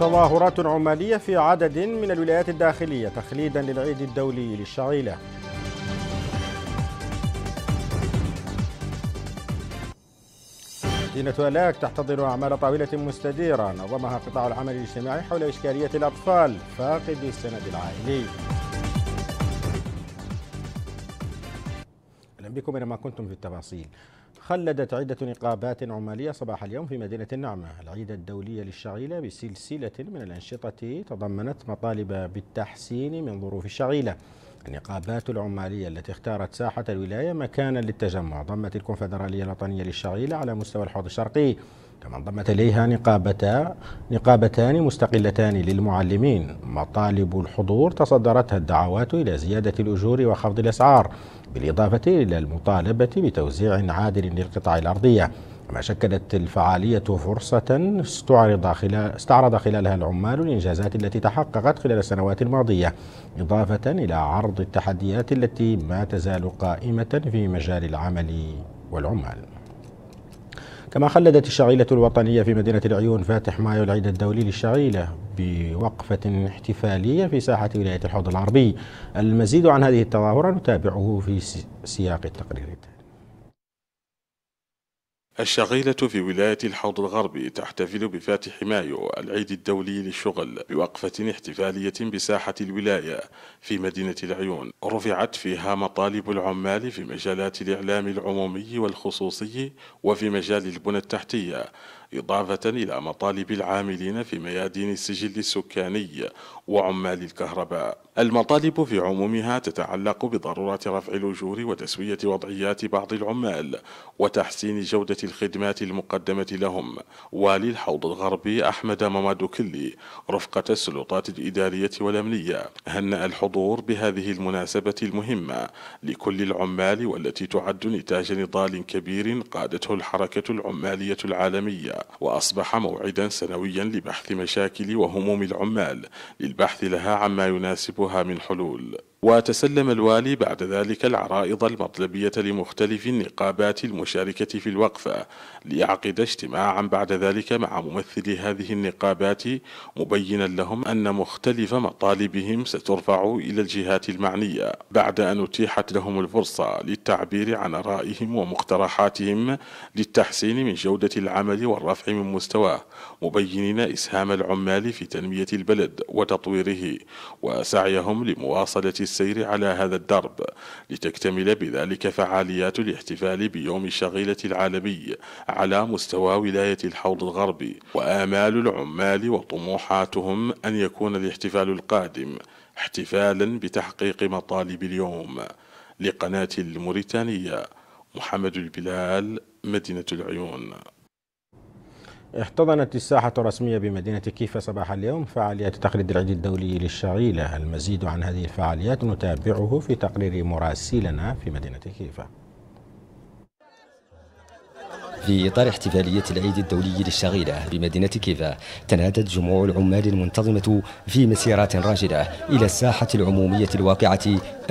تظاهرات عمالية في عدد من الولايات الداخلية تخليدا للعيد الدولي للشعيلة مدينة ألاك تحتضن أعمال طاولة مستديرة نظمها قطاع العمل الاجتماعي حول إشكالية الأطفال فاقد السند العائلي أهلا بكم إلى ما كنتم في التفاصيل خلدت عدة نقابات عمالية صباح اليوم في مدينة النعمة العيد الدولية للشعيلة بسلسلة من الأنشطة تضمنت مطالب بالتحسين من ظروف الشعيلة النقابات العمالية التي اختارت ساحة الولاية مكانا للتجمع ضمت الكونفدرالية الوطنية للشعيلة على مستوى الحوض الشرقي كما انضمت إليها نقابتا نقابتان مستقلتان للمعلمين مطالب الحضور تصدرتها الدعوات إلى زيادة الأجور وخفض الأسعار بالإضافة إلى المطالبة بتوزيع عادل للقطع الأرضية ما شكلت الفعالية فرصة استعرض, خلال استعرض خلالها العمال الإنجازات التي تحققت خلال السنوات الماضية إضافة إلى عرض التحديات التي ما تزال قائمة في مجال العمل والعمال كما خلدت الشعيلة الوطنية في مدينة العيون فاتح مايو العيد الدولي للشعيلة بوقفة احتفالية في ساحة ولاية الحوض العربي المزيد عن هذه التظاهرة نتابعه في سياق التقرير الشغيلة في ولاية الحوض الغربي تحتفل بفاتح مايو العيد الدولي للشغل بوقفة احتفالية بساحة الولاية في مدينة العيون رفعت فيها مطالب العمال في مجالات الإعلام العمومي والخصوصي وفي مجال البنى التحتية إضافة إلى مطالب العاملين في ميادين السجل السكاني وعمال الكهرباء المطالب في عمومها تتعلق بضرورة رفع الأجور وتسوية وضعيات بعض العمال وتحسين جودة الخدمات المقدمة لهم والي الحوض الغربي أحمد ممادوكلي رفقة السلطات الإدارية والأمنية هنأ الحضور بهذه المناسبة المهمة لكل العمال والتي تعد نتاج نضال كبير قادته الحركة العمالية العالمية وأصبح موعدا سنويا لبحث مشاكل وهموم العمال للبحث للبحث لها عما يناسبها من حلول وتسلم الوالي بعد ذلك العرائض المطلبية لمختلف النقابات المشاركة في الوقفة ليعقد اجتماعا بعد ذلك مع ممثلي هذه النقابات مبينا لهم أن مختلف مطالبهم سترفع إلى الجهات المعنية بعد أن أتيحت لهم الفرصة للتعبير عن آرائهم ومقترحاتهم للتحسين من جودة العمل والرفع من مستواه مبينين إسهام العمال في تنمية البلد وتطويره وسعيهم لمواصلة السير على هذا الدرب لتكتمل بذلك فعاليات الاحتفال بيوم الشغيلة العالمي على مستوى ولاية الحوض الغربي وآمال العمال وطموحاتهم أن يكون الاحتفال القادم احتفالا بتحقيق مطالب اليوم لقناة الموريتانية محمد البلال مدينة العيون احتضنت الساحة الرسمية بمدينة كيفا صباح اليوم فعاليات تقليد العيد الدولي للشعيلة المزيد عن هذه الفعاليات نتابعه في تقرير مراسلنا في مدينة كيفا في إطار احتفالية العيد الدولي للشغيلة بمدينة كيفا تنادت جموع العمال المنتظمة في مسيرات راجلة إلى الساحة العمومية الواقعة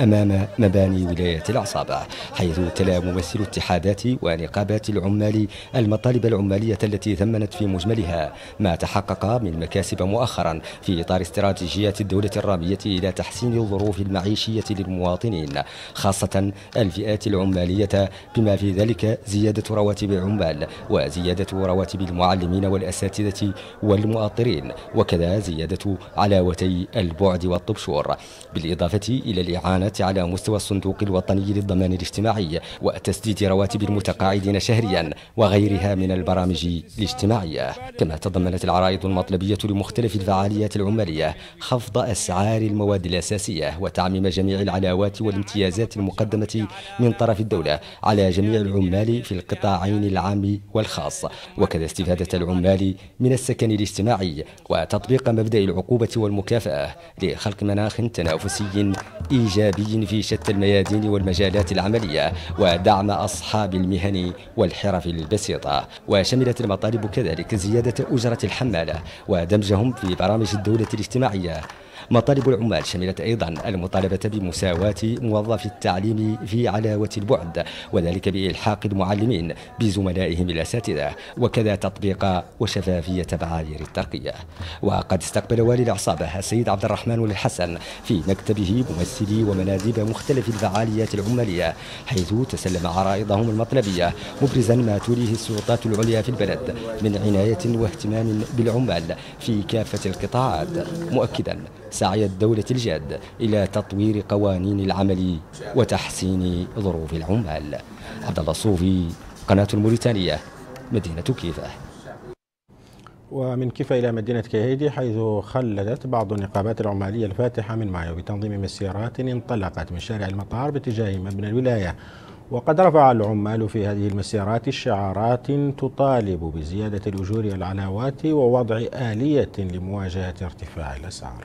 أمام مباني ولاية العصابة حيث تلا ممثل اتحادات ونقابات العمال المطالب العمالية التي ثمنت في مجملها ما تحقق من مكاسب مؤخرا في إطار استراتيجيات الدولة الرامية إلى تحسين الظروف المعيشية للمواطنين خاصة الفئات العمالية بما في ذلك زيادة رواتب العمال وزيادة رواتب المعلمين والأساتذة والمؤطرين وكذا زيادة علاوتي البعد والطبشور بالإضافة إلى الإعانة الخدمات على مستوى الصندوق الوطني للضمان الاجتماعي وتسديد رواتب المتقاعدين شهريا وغيرها من البرامج الاجتماعية كما تضمنت العرائض المطلبية لمختلف الفعاليات العمالية خفض أسعار المواد الأساسية وتعميم جميع العلاوات والامتيازات المقدمة من طرف الدولة على جميع العمال في القطاعين العام والخاص وكذا استفادة العمال من السكن الاجتماعي وتطبيق مبدأ العقوبة والمكافأة لخلق مناخ تنافسي إيجابي الشعبي في شتى الميادين والمجالات العملية ودعم أصحاب المهن والحرف البسيطة وشملت المطالب كذلك زيادة أجرة الحمالة ودمجهم في برامج الدولة الاجتماعية مطالب العمال شملت أيضا المطالبة بمساواة موظفي التعليم في علاوة البعد وذلك بإلحاق المعلمين بزملائهم الأساتذة وكذا تطبيق وشفافية معايير الترقية وقد استقبل والي العصابة السيد عبد الرحمن الحسن في مكتبه ممثلي ومن مناديب مختلف الفعاليات العمالية حيث تسلم عرائضهم المطلبية مبرزا ما تريه السلطات العليا في البلد من عناية واهتمام بالعمال في كافة القطاعات مؤكدا سعي الدولة الجاد إلى تطوير قوانين العمل وتحسين ظروف العمال عبد الله الصوفي قناة الموريتانية مدينة كيفه ومن كيفا إلى مدينة كهيدي حيث خلدت بعض النقابات العمالية الفاتحة من مايو بتنظيم مسيرات انطلقت من شارع المطار باتجاه مبنى الولاية وقد رفع العمال في هذه المسيرات شعارات تطالب بزيادة الأجور والعلاوات ووضع آلية لمواجهة ارتفاع الأسعار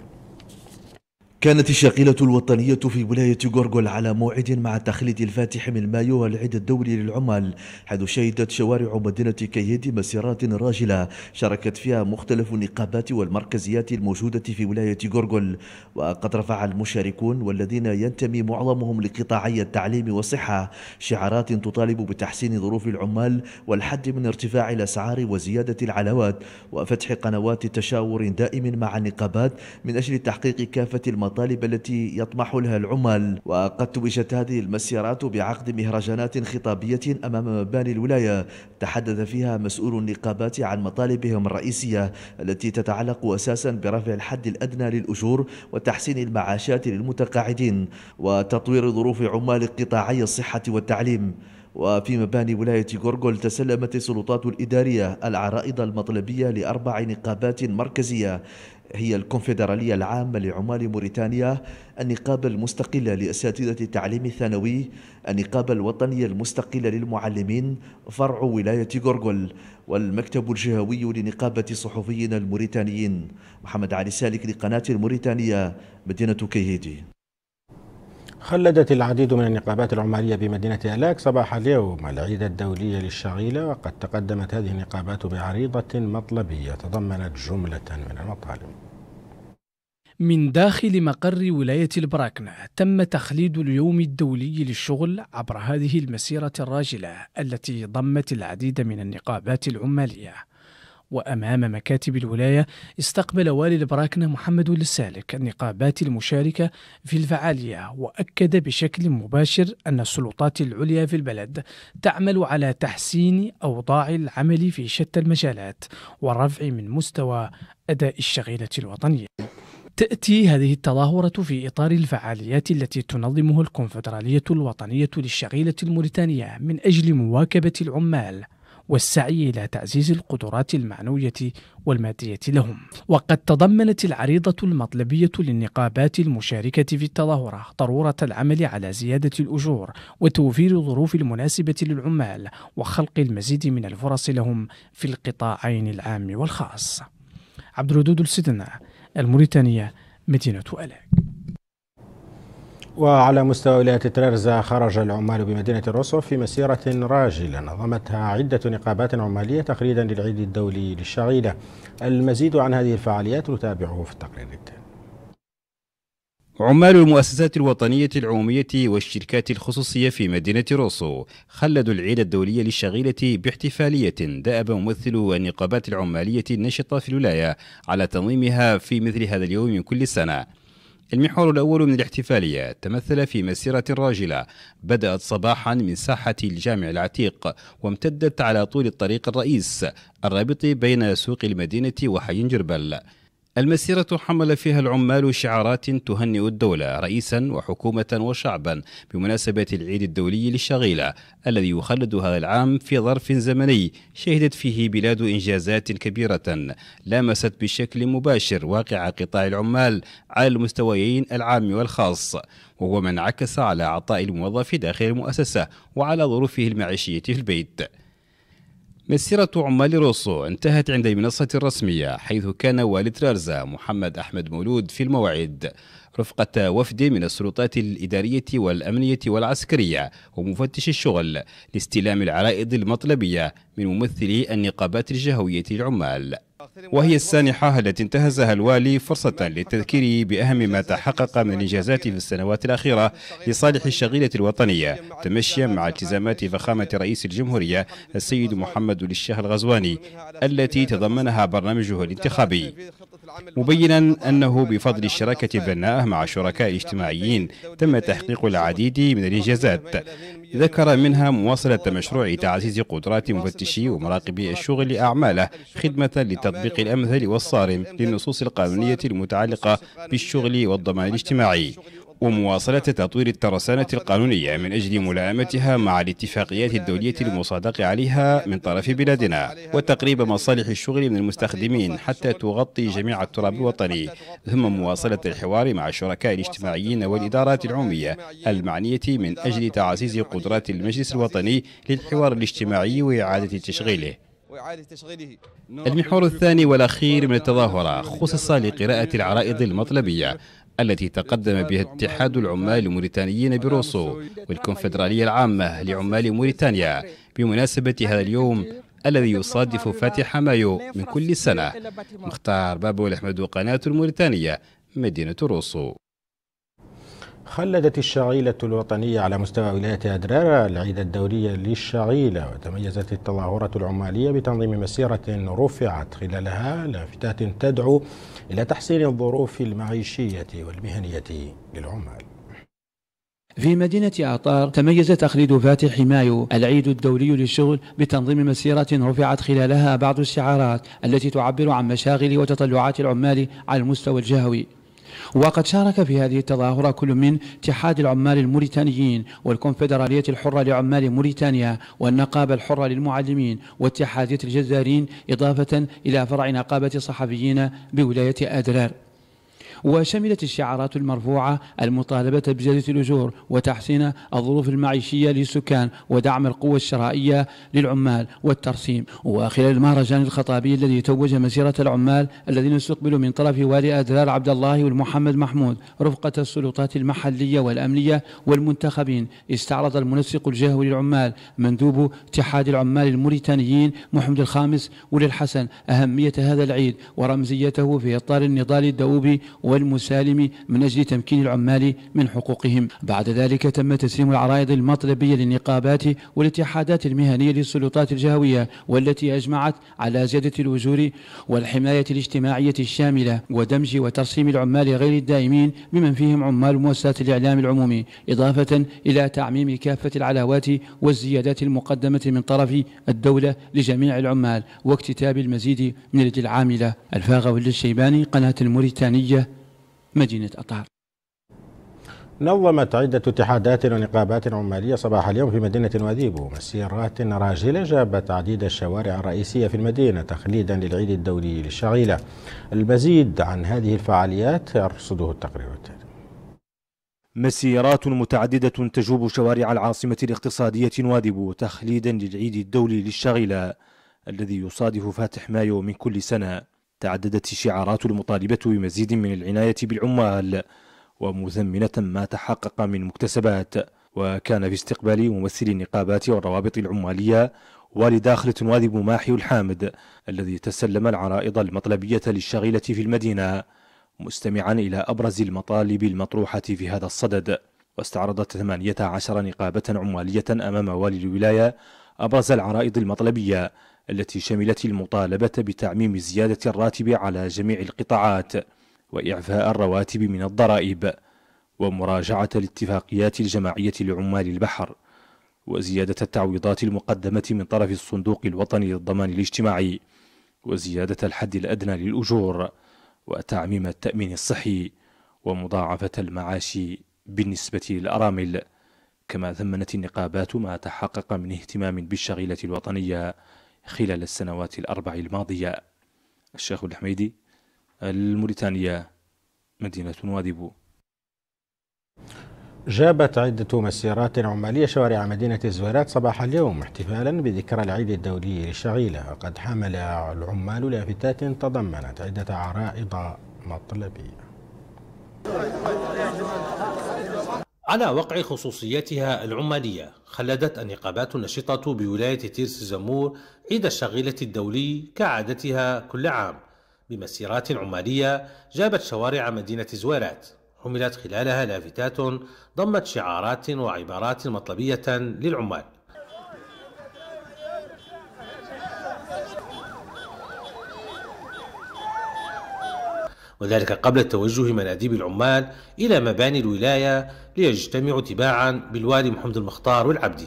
كانت الشاقلة الوطنية في ولاية غورغول على موعد مع تخليد الفاتح من مايو العيد الدولي للعمال حيث شهدت شوارع مدينة كيهيدي مسيرات راجلة شاركت فيها مختلف النقابات والمركزيات الموجودة في ولاية غورغول وقد رفع المشاركون والذين ينتمي معظمهم لقطاعي التعليم والصحة شعارات تطالب بتحسين ظروف العمال والحد من ارتفاع الأسعار وزيادة العلاوات وفتح قنوات تشاور دائم مع النقابات من أجل تحقيق كافة المطالب المطالب التي يطمح لها العمال وقد توجت هذه المسيرات بعقد مهرجانات خطابية أمام مباني الولاية تحدث فيها مسؤول النقابات عن مطالبهم الرئيسية التي تتعلق أساسا برفع الحد الأدنى للأجور وتحسين المعاشات للمتقاعدين وتطوير ظروف عمال قطاعي الصحة والتعليم وفي مباني ولاية غورغول تسلمت السلطات الإدارية العرائض المطلبية لأربع نقابات مركزية هي الكونفدرالية العامة لعمال موريتانيا النقابة المستقلة لأساتذة التعليم الثانوي النقابة الوطنية المستقلة للمعلمين فرع ولاية غورغول والمكتب الجهوي لنقابة الصحفيين الموريتانيين محمد علي سالك لقناة الموريتانية مدينة كيهيدي خلدت العديد من النقابات العمالية بمدينة هلاك صباح اليوم العيد الدولي للشغيلة وقد تقدمت هذه النقابات بعريضة مطلبية تضمنت جملة من المطالب من داخل مقر ولاية البراكنة تم تخليد اليوم الدولي للشغل عبر هذه المسيرة الراجلة التي ضمت العديد من النقابات العمالية وأمام مكاتب الولاية استقبل والي البراكنة محمد السالك النقابات المشاركة في الفعالية وأكد بشكل مباشر أن السلطات العليا في البلد تعمل على تحسين أوضاع العمل في شتى المجالات والرفع من مستوى أداء الشغيلة الوطنية تأتي هذه التظاهرة في إطار الفعاليات التي تنظمه الكونفدرالية الوطنية للشغيلة الموريتانية من أجل مواكبة العمال والسعي إلى تعزيز القدرات المعنوية والمادية لهم وقد تضمنت العريضة المطلبية للنقابات المشاركة في التظاهرة ضرورة العمل على زيادة الأجور وتوفير الظروف المناسبة للعمال وخلق المزيد من الفرص لهم في القطاعين العام والخاص عبد الردود السدنة الموريتانية مدينة ألاك وعلى مستوى ولاية ترارزا خرج العمال بمدينة الرصف في مسيرة راجلة نظمتها عدة نقابات عمالية تقريدا للعيد الدولي للشغيلة المزيد عن هذه الفعاليات نتابعه في التقرير التالي عمال المؤسسات الوطنية العمومية والشركات الخصوصية في مدينة روسو خلدوا العيد الدولي للشغيلة باحتفالية دأب ممثل النقابات العمالية النشطة في الولاية على تنظيمها في مثل هذا اليوم من كل سنة المحور الأول من الاحتفالية تمثل في مسيرة راجلة بدأت صباحا من ساحة الجامع العتيق وامتدت على طول الطريق الرئيس الرابط بين سوق المدينة وحي جربل المسيرة حمل فيها العمال شعارات تهنئ الدولة رئيسا وحكومة وشعبا بمناسبة العيد الدولي للشغيلة الذي يخلد هذا العام في ظرف زمني شهدت فيه بلاد إنجازات كبيرة لامست بشكل مباشر واقع قطاع العمال على المستويين العام والخاص وهو ما انعكس على عطاء الموظف داخل المؤسسة وعلى ظروفه المعيشية في البيت مسيرة عمال روسو انتهت عند المنصة الرسمية حيث كان والد رارزا محمد أحمد مولود في الموعد رفقة وفد من السلطات الإدارية والأمنية والعسكرية ومفتش الشغل لاستلام العرائض المطلبية من ممثلي النقابات الجهوية للعمال وهي السانحة التي انتهزها الوالي فرصة للتذكير بأهم ما تحقق من الإنجازات في السنوات الأخيرة لصالح الشغيلة الوطنية تمشيا مع التزامات فخامة رئيس الجمهورية السيد محمد للشاه الغزواني التي تضمنها برنامجه الانتخابي مبينا أنه بفضل الشراكة البناءة مع شركاء اجتماعيين تم تحقيق العديد من الإنجازات ذكر منها مواصلة مشروع تعزيز قدرات مفتشي ومراقبي الشغل أعماله خدمة لتغيير التطبيق الأمثل والصارم للنصوص القانونية المتعلقة بالشغل والضمان الاجتماعي ومواصلة تطوير الترسانة القانونية من أجل ملائمتها مع الاتفاقيات الدولية المصادق عليها من طرف بلادنا وتقريب مصالح الشغل من المستخدمين حتى تغطي جميع التراب الوطني ثم مواصلة الحوار مع الشركاء الاجتماعيين والإدارات العمومية المعنية من أجل تعزيز قدرات المجلس الوطني للحوار الاجتماعي وإعادة تشغيله وإعادة تشغيله المحور الثاني والأخير من التظاهرة خصص لقراءة العرائض المطلبية التي تقدم بها اتحاد العمال الموريتانيين بروسو والكونفدرالية العامة لعمال موريتانيا بمناسبة هذا اليوم الذي يصادف فاتح مايو من كل سنة مختار بابو الأحمد قناه الموريتانية مدينة روسو خلدت الشعيلة الوطنية على مستوى ولاية أدرار العيد الدوري للشعيلة وتميزت التظاهرة العمالية بتنظيم مسيرة رفعت خلالها لافتات تدعو إلى تحسين الظروف المعيشية والمهنية للعمال في مدينة أعطار تميزت أخليد فاتح مايو العيد الدولي للشغل بتنظيم مسيرة رفعت خلالها بعض الشعارات التي تعبر عن مشاغل وتطلعات العمال على المستوى الجهوي وقد شارك في هذه التظاهرة كل من اتحاد العمال الموريتانيين والكونفدرالية الحرة لعمال موريتانيا والنقابة الحرة للمعلمين واتحادية الجزارين إضافة إلى فرع نقابة الصحفيين بولاية أدرار وشملت الشعارات المرفوعة المطالبة بزيادة الأجور وتحسين الظروف المعيشية للسكان ودعم القوة الشرائية للعمال والترسيم وخلال المهرجان الخطابي الذي توج مسيرة العمال الذين استقبلوا من طرف والي أدلال عبد الله والمحمد محمود رفقة السلطات المحلية والأمنية والمنتخبين استعرض المنسق الجهوي للعمال مندوب اتحاد العمال الموريتانيين محمد الخامس وللحسن أهمية هذا العيد ورمزيته في إطار النضال الدؤوبي والمسالم من أجل تمكين العمال من حقوقهم بعد ذلك تم تسليم العرائض المطلبية للنقابات والاتحادات المهنية للسلطات الجهوية والتي أجمعت على زيادة الوجور والحماية الاجتماعية الشاملة ودمج وترسيم العمال غير الدائمين بمن فيهم عمال مؤسسات الإعلام العمومي إضافة إلى تعميم كافة العلاوات والزيادات المقدمة من طرف الدولة لجميع العمال واكتتاب المزيد من العاملة الفاغ والشيباني قناة الموريتانية مدينة أطار نظمت عدة اتحادات ونقابات عمالية صباح اليوم في مدينة واديبو مسيرات راجلة جابت عديد الشوارع الرئيسية في المدينة تخليدا للعيد الدولي للشعيلة المزيد عن هذه الفعاليات أرصده التقرير التالي مسيرات متعددة تجوب شوارع العاصمة الاقتصادية واديبو تخليدا للعيد الدولي للشغيلة الذي يصادف فاتح مايو من كل سنة تعددت شعارات المطالبة بمزيد من العناية بالعمال ومثمنة ما تحقق من مكتسبات وكان في استقبال ممثل النقابات والروابط العمالية والد داخل بماحي الحامد الذي تسلم العرائض المطلبية للشاغلة في المدينة مستمعا إلى أبرز المطالب المطروحة في هذا الصدد واستعرضت 18 نقابة عمالية أمام والي الولاية أبرز العرائض المطلبية التي شملت المطالبة بتعميم زيادة الراتب على جميع القطاعات وإعفاء الرواتب من الضرائب ومراجعة الاتفاقيات الجماعية لعمال البحر وزيادة التعويضات المقدمة من طرف الصندوق الوطني للضمان الاجتماعي وزيادة الحد الأدنى للأجور وتعميم التأمين الصحي ومضاعفة المعاش بالنسبة للأرامل كما ثمنت النقابات ما تحقق من اهتمام بالشغيلة الوطنية خلال السنوات الأربع الماضية الشيخ الحميدي الموريتانية مدينة واديبو جابت عدة مسيرات عمالية شوارع مدينة الزويرات صباح اليوم احتفالا بذكرى العيد الدولي لشغيلة وقد حمل العمال لافتات تضمنت عدة عرائض مطلبية على وقع خصوصيتها العمالية خلدت النقابات النشطة بولاية تيرس زمور عيد الشغيلة الدولي كعادتها كل عام بمسيرات عمالية جابت شوارع مدينة زويرات حملت خلالها لافتات ضمت شعارات وعبارات مطلبية للعمال وذلك قبل توجه مناديب العمال إلى مباني الولاية ليجتمعوا تباعا بالوالي محمد المختار والعبدي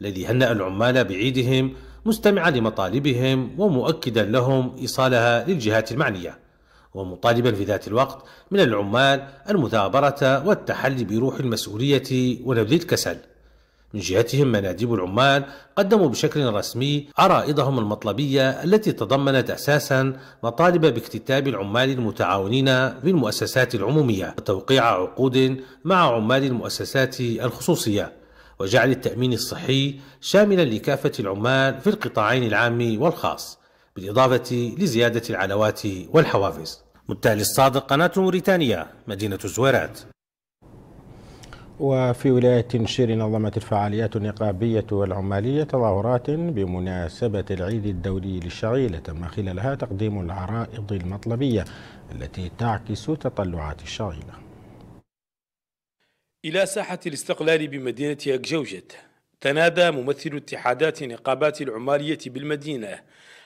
الذي هنأ العمال بعيدهم مستمعا لمطالبهم ومؤكدا لهم إيصالها للجهات المعنية ومطالبا في ذات الوقت من العمال المثابرة والتحلي بروح المسؤولية ونبذ الكسل من جهتهم مناديب العمال قدموا بشكل رسمي عرائضهم المطلبية التي تضمنت أساسا مطالب باكتتاب العمال المتعاونين في المؤسسات العمومية وتوقيع عقود مع عمال المؤسسات الخصوصية وجعل التأمين الصحي شاملا لكافة العمال في القطاعين العام والخاص بالإضافة لزيادة العلاوات والحوافز متالي الصادق قناة موريتانيا مدينة الزويرات وفي ولاية شير نظمت الفعاليات النقابية والعمالية تظاهرات بمناسبة العيد الدولي للشعير تم خلالها تقديم العرائض المطلبية التي تعكس تطلعات الشعيرة إلى ساحة الاستقلال بمدينة أكجوجت تنادى ممثل اتحادات نقابات العمالية بالمدينة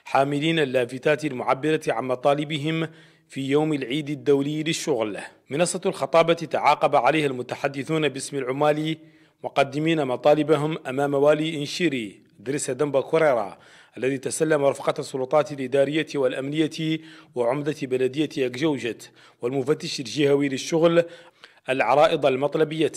حاملين اللافتات المعبرة عن مطالبهم في يوم العيد الدولي للشغل منصة الخطابة تعاقب عليها المتحدثون باسم العمالي مقدمين مطالبهم أمام والي إنشيري دريس دنبا كوريرا الذي تسلم رفقة السلطات الإدارية والأمنية وعمدة بلدية يكجوجت والمفتش الجهوي للشغل العرائض المطلبية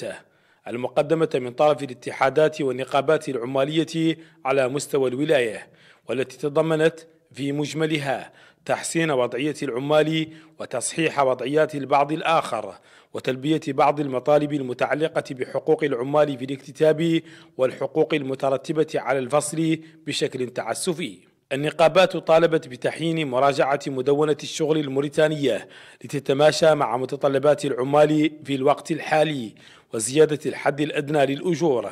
المقدمة من طرف الاتحادات والنقابات العمالية على مستوى الولاية والتي تضمنت في مجملها تحسين وضعية العمال وتصحيح وضعيات البعض الآخر وتلبية بعض المطالب المتعلقة بحقوق العمال في الاكتتاب والحقوق المترتبة على الفصل بشكل تعسفي النقابات طالبت بتحيين مراجعة مدونة الشغل الموريتانية لتتماشى مع متطلبات العمال في الوقت الحالي وزيادة الحد الأدنى للأجور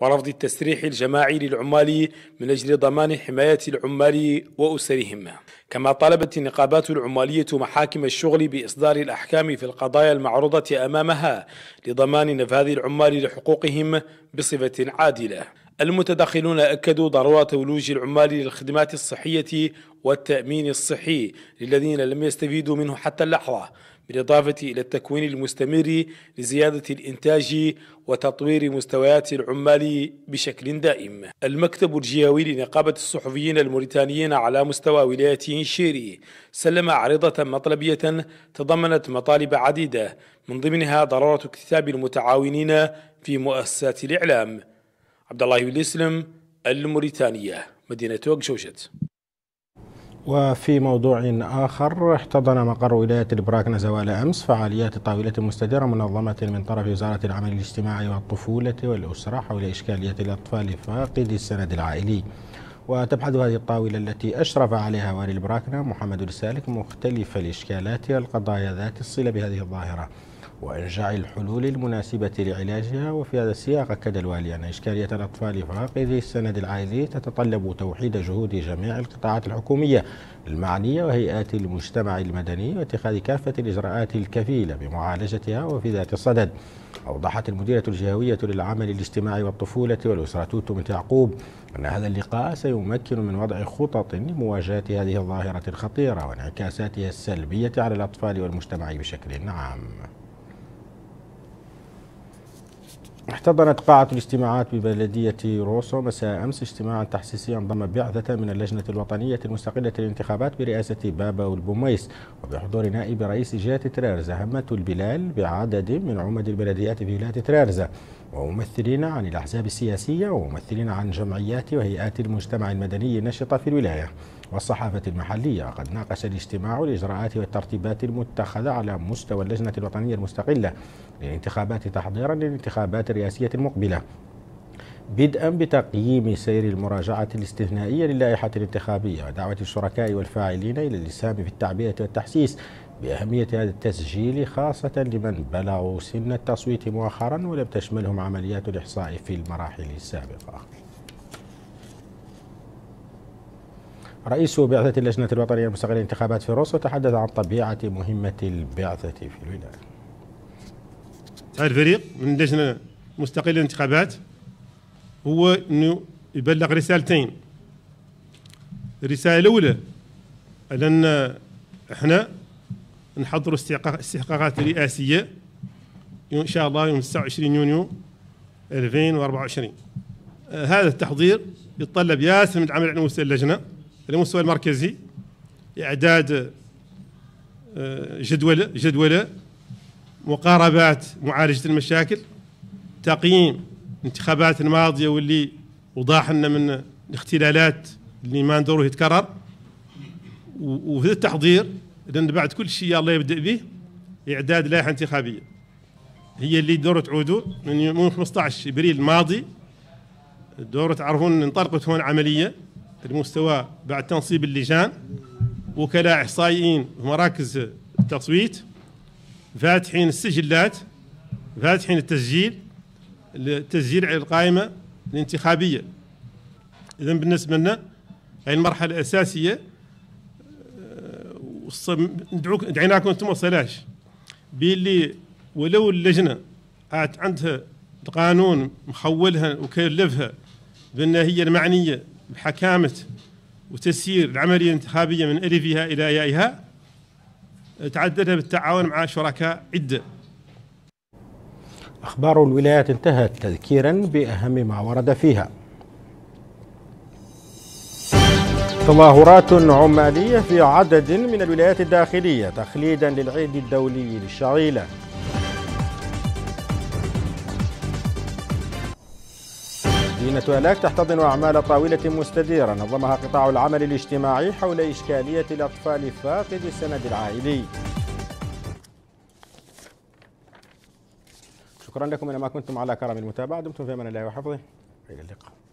ورفض التسريح الجماعي للعمال من أجل ضمان حماية العمال وأسرهم كما طالبت النقابات العمالية محاكم الشغل بإصدار الأحكام في القضايا المعروضة أمامها لضمان نفاذ العمال لحقوقهم بصفة عادلة المتداخلون أكدوا ضرورة ولوج العمال للخدمات الصحية والتأمين الصحي للذين لم يستفيدوا منه حتى اللحظة بالإضافة إلى التكوين المستمر لزيادة الإنتاج وتطوير مستويات العمال بشكل دائم المكتب الجهوي لنقابة الصحفيين الموريتانيين على مستوى ولاية شيري سلم عريضة مطلبية تضمنت مطالب عديدة من ضمنها ضرورة اكتساب المتعاونين في مؤسسات الإعلام عبد الله يسلم الموريتانية مدينة وقشوشت وفي موضوع آخر احتضن مقر ولاية البراكنة زوال أمس فعاليات طاولة مستديرة منظمة من طرف وزارة العمل الاجتماعي والطفولة والأسرة حول إشكالية الأطفال فاقد السند العائلي وتبحث هذه الطاولة التي أشرف عليها والي البراكنة محمد السالك مختلف الإشكالات والقضايا ذات الصلة بهذه الظاهرة وإرجاع الحلول المناسبة لعلاجها وفي هذا السياق أكد الوالي أن إشكالية الأطفال فاقدي السند العائلي تتطلب توحيد جهود جميع القطاعات الحكومية المعنية وهيئات المجتمع المدني واتخاذ كافة الإجراءات الكفيلة بمعالجتها وفي ذات الصدد أوضحت المديرة الجهوية للعمل الاجتماعي والطفولة والأسرة من يعقوب أن هذا اللقاء سيمكن من وضع خطط لمواجهة هذه الظاهرة الخطيرة وانعكاساتها السلبية على الأطفال والمجتمع بشكل عام احتضنت قاعة الاجتماعات ببلدية روسو مساء أمس اجتماعا تحسيسيا ضم بعثة من اللجنة الوطنية المستقلة للانتخابات برئاسة بابا والبوميس وبحضور نائب رئيس جهة ترارزة همة البلال بعدد من عمد البلديات في ولاية ترارزة وممثلين عن الأحزاب السياسية وممثلين عن جمعيات وهيئات المجتمع المدني النشطة في الولاية والصحافة المحلية قد ناقش الاجتماع الإجراءات والترتيبات المتخذة على مستوى اللجنة الوطنية المستقلة للانتخابات تحضيرا للانتخابات الرئاسية المقبلة بدءا بتقييم سير المراجعة الاستثنائية للائحة الانتخابية ودعوة الشركاء والفاعلين إلى الإسهام في التعبئة والتحسيس بأهمية هذا التسجيل خاصة لمن بلغوا سن التصويت مؤخرا ولم تشملهم عمليات الإحصاء في المراحل السابقة رئيس بعثة اللجنة الوطنية المستقلة للانتخابات في روسيا تحدث عن طبيعة مهمة البعثة في الولاية الفريق من اللجنة المستقلة للانتخابات هو أنه يبلغ رسالتين الرسالة الأولى أن احنا نحضروا استحقاقات رئاسية إن شاء الله يوم 29 يونيو 2024 هذا التحضير يتطلب ياسر من العمل على مستوى اللجنة المستوى المركزي إعداد آه، جدول جدول مقاربات معالجة المشاكل تقييم الانتخابات الماضية واللي وضاح لنا من الاختلالات اللي ما ندوره يتكرر وفي التحضير لأن بعد كل شيء الله يبدأ به إعداد لائحة انتخابية هي اللي دورة تعودوا من يوم 15 إبريل الماضي دورة تعرفون انطلقت هون عملية المستوى بعد تنصيب اللجان وكلاء احصائيين في مراكز التصويت فاتحين السجلات فاتحين التسجيل التسجيل على القائمه الانتخابيه اذا بالنسبه لنا هي المرحله الاساسيه آه، ندعوك دعيناكم انتم وصلاش باللي ولو اللجنه عاد عندها القانون مخولها وكلفها بان هي المعنيه بحكامة وتسيير العملية الانتخابية من ألفها إلى يائها تعددها بالتعاون مع شركاء عدة أخبار الولايات انتهت تذكيرا بأهم ما ورد فيها تظاهرات عمالية في عدد من الولايات الداخلية تخليدا للعيد الدولي للشعيلة مدينة ألاك تحتضن أعمال طاولة مستديرة نظمها قطاع العمل الاجتماعي حول إشكالية الأطفال فاقد السند العائلي شكرا لكم أنما كنتم على كرم المتابعة دمتم في أمان الله وحفظه إلى اللقاء